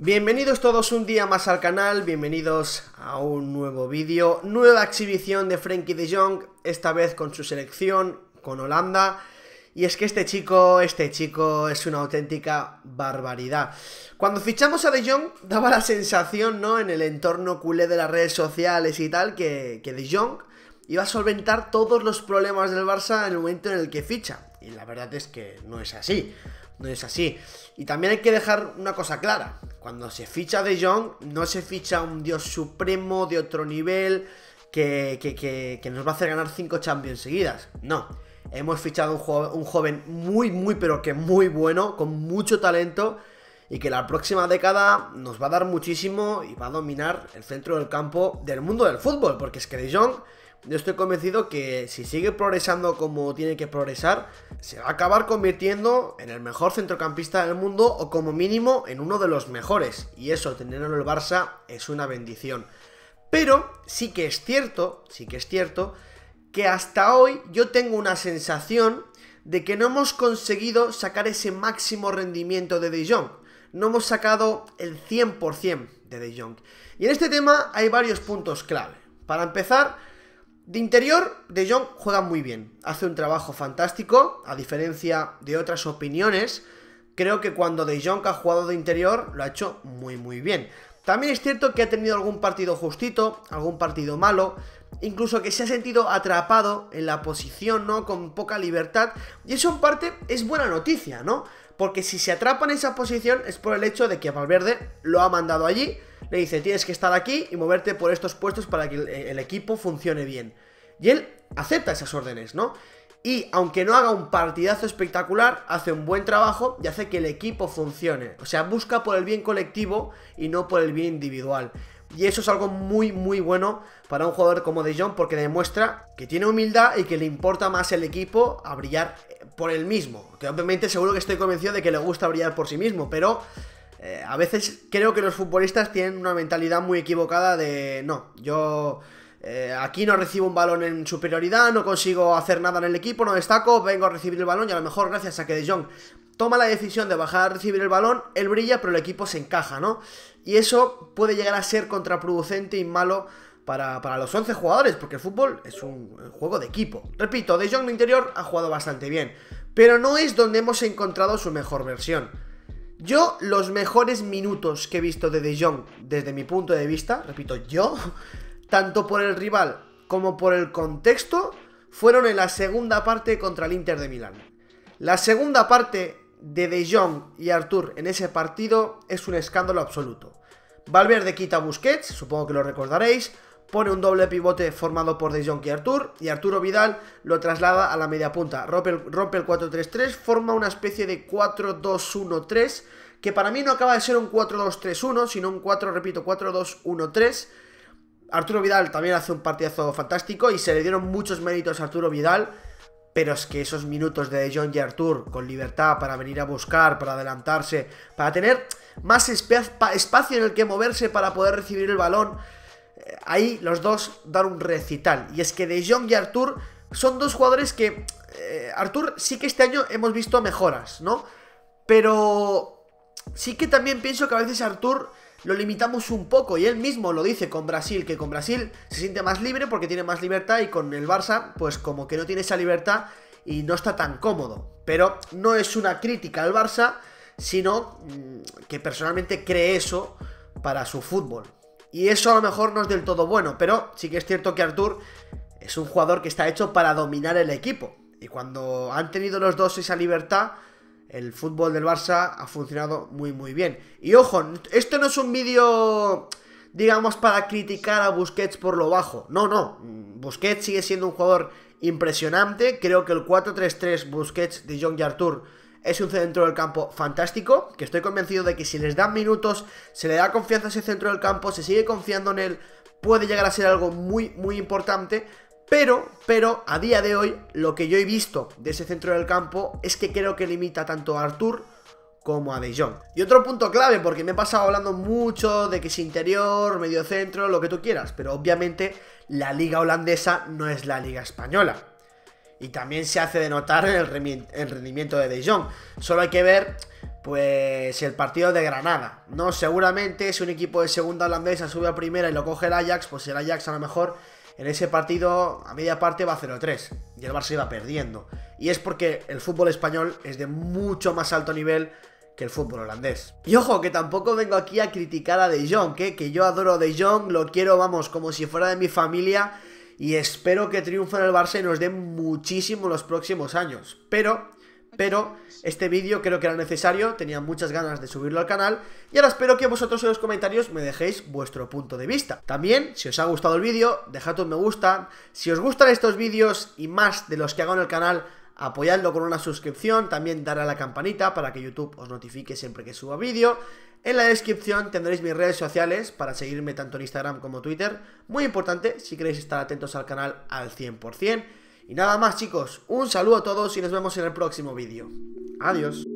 Bienvenidos todos un día más al canal, bienvenidos a un nuevo vídeo, nueva exhibición de Frankie de Jong, esta vez con su selección, con Holanda, y es que este chico, este chico es una auténtica barbaridad. Cuando fichamos a De Jong, daba la sensación, ¿no? En el entorno culé de las redes sociales y tal, que, que De Jong iba a solventar todos los problemas del Barça en el momento en el que ficha. Y la verdad es que no es así no es así. Y también hay que dejar una cosa clara. Cuando se ficha de Jong, no se ficha un dios supremo de otro nivel que, que, que, nos va a hacer ganar cinco champions seguidas. No. Hemos fichado un, un joven muy, muy, pero que muy bueno, con mucho talento y que la próxima década nos va a dar muchísimo y va a dominar el centro del campo del mundo del fútbol, porque es que De Jong yo estoy convencido que si sigue progresando como tiene que progresar, se va a acabar convirtiendo en el mejor centrocampista del mundo o como mínimo en uno de los mejores. Y eso, tenerlo en el Barça es una bendición. Pero sí que es cierto, sí que es cierto, que hasta hoy yo tengo una sensación de que no hemos conseguido sacar ese máximo rendimiento de De Jong. No hemos sacado el 100% de De Jong. Y en este tema hay varios puntos clave. Para empezar, de interior, De Jong juega muy bien, hace un trabajo fantástico, a diferencia de otras opiniones, creo que cuando De Jong ha jugado de interior lo ha hecho muy muy bien. También es cierto que ha tenido algún partido justito, algún partido malo, incluso que se ha sentido atrapado en la posición, ¿no? Con poca libertad. Y eso en parte es buena noticia, ¿no? Porque si se atrapa en esa posición es por el hecho de que Valverde lo ha mandado allí le dice, tienes que estar aquí y moverte por estos puestos para que eh, el, equipo funcione bien. Y él acepta esas órdenes, ¿no? Y aunque no haga un partidazo espectacular, hace un buen trabajo y hace que el equipo funcione. O sea, busca por el bien colectivo y no por el bien individual. Y eso es algo muy, muy bueno para un jugador como De Jong porque demuestra que tiene humildad y que le importa más el equipo a brillar por él mismo. Que obviamente seguro que estoy convencido de que le gusta brillar por sí mismo, pero eh, a veces creo que los futbolistas tienen una mentalidad muy equivocada de no, yo eh, aquí no recibo un balón en superioridad, no consigo hacer nada en el equipo, no destaco, vengo a recibir el balón y a lo mejor gracias a que De Jong toma la decisión de bajar a recibir el balón, él brilla pero el equipo se encaja, ¿no? Y eso puede llegar a ser contraproducente y malo para, los 11 jugadores, porque el fútbol es un juego de equipo. Repito, De Jong el interior ha jugado bastante bien, pero no es donde hemos encontrado su mejor versión. Yo, los mejores minutos que he visto de De Jong, desde mi punto de vista, repito, yo, tanto por el rival como por el contexto, fueron en la segunda parte contra el Inter de Milán. La segunda parte de De Jong y Artur en ese partido es un escándalo absoluto. Valverde quita a Busquets, supongo que lo recordaréis pone un doble pivote formado por Jong y Artur, y Arturo Vidal lo traslada a la media punta, rompe el, el 4-3-3, forma una especie de 4-2-1-3, que para mí no acaba de ser un 4-2-3-1, sino un 4, repito, 4-2-1-3. Arturo Vidal también hace un partidazo fantástico y se le dieron muchos méritos a Arturo Vidal, pero es que esos minutos de Jong y Artur con libertad para venir a buscar, para adelantarse, para tener más espacio en el que moverse para poder recibir el balón, ahí los dos dan un recital. Y es que De Jong y Arthur son dos jugadores que... Eh, Arthur Artur sí que este año hemos visto mejoras, ¿no? Pero sí que también pienso que a veces Artur lo limitamos un poco y él mismo lo dice con Brasil, que con Brasil se siente más libre porque tiene más libertad y con el Barça pues como que no tiene esa libertad y no está tan cómodo. Pero no es una crítica al Barça, sino mm, que personalmente cree eso para su fútbol. Y eso a lo mejor no es del todo bueno, pero sí que es cierto que Artur es un jugador que está hecho para dominar el equipo. Y cuando han tenido los dos esa libertad, el fútbol del Barça ha funcionado muy muy bien. Y ojo, esto no es un vídeo, digamos, para criticar a Busquets por lo bajo. No, no, Busquets sigue siendo un jugador impresionante. Creo que el 4-3-3 Busquets, de John y Artur es un centro del campo fantástico, que estoy convencido de que si les dan minutos, se le da confianza a ese centro del campo, se sigue confiando en él, puede llegar a ser algo muy, muy importante. Pero, pero, a día de hoy, lo que yo he visto de ese centro del campo es que creo que limita tanto a Arthur como a De Jong. Y otro punto clave, porque me he pasado hablando mucho de que es interior, medio centro, lo que tú quieras, pero obviamente la liga holandesa no es la liga española y también se hace de notar el, rendimiento de De Jong. Solo hay que ver pues el partido de Granada. No, seguramente si un equipo de segunda holandesa sube a primera y lo coge el Ajax, pues el Ajax a lo mejor en ese partido a media parte va 0-3 y el Barça iba perdiendo. Y es porque el fútbol español es de mucho más alto nivel que el fútbol holandés. Y ojo, que tampoco vengo aquí a criticar a De Jong, ¿eh? que yo adoro a De Jong, lo quiero, vamos, como si fuera de mi familia y espero que triunfo en el Barça y nos dé muchísimo los próximos años. Pero, pero, este vídeo creo que era necesario, tenía muchas ganas de subirlo al canal y ahora espero que vosotros en los comentarios me dejéis vuestro punto de vista. También, si os ha gustado el vídeo, dejad un me gusta, si os gustan estos vídeos y más de los que hago en el canal, apoyadlo con una suscripción, también dar a la campanita para que YouTube os notifique siempre que suba vídeo. En la descripción tendréis mis redes sociales para seguirme tanto en Instagram como Twitter. Muy importante si queréis estar atentos al canal al 100%. Y nada más chicos, un saludo a todos y nos vemos en el próximo vídeo. Adiós.